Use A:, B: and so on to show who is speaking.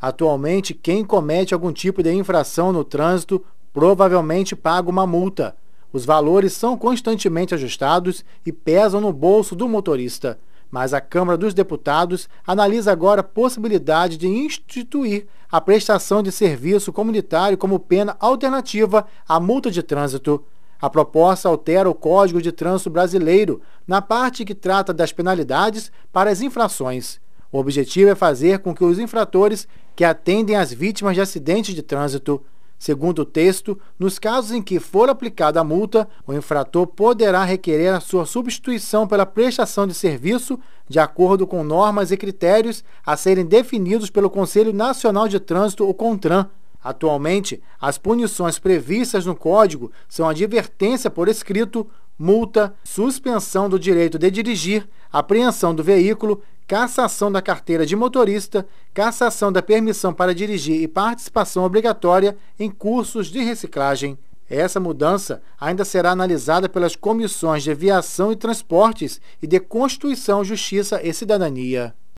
A: Atualmente, quem comete algum tipo de infração no trânsito provavelmente paga uma multa. Os valores são constantemente ajustados e pesam no bolso do motorista. Mas a Câmara dos Deputados analisa agora a possibilidade de instituir a prestação de serviço comunitário como pena alternativa à multa de trânsito. A proposta altera o Código de Trânsito Brasileiro na parte que trata das penalidades para as infrações. O objetivo é fazer com que os infratores que atendem às vítimas de acidentes de trânsito Segundo o texto, nos casos em que for aplicada a multa, o infrator poderá requerer a sua substituição pela prestação de serviço, de acordo com normas e critérios a serem definidos pelo Conselho Nacional de Trânsito, o CONTRAN. Atualmente, as punições previstas no Código são advertência por escrito, multa, suspensão do direito de dirigir, apreensão do veículo, cassação da carteira de motorista, cassação da permissão para dirigir e participação obrigatória em cursos de reciclagem. Essa mudança ainda será analisada pelas comissões de Aviação e Transportes e de Constituição, Justiça e Cidadania.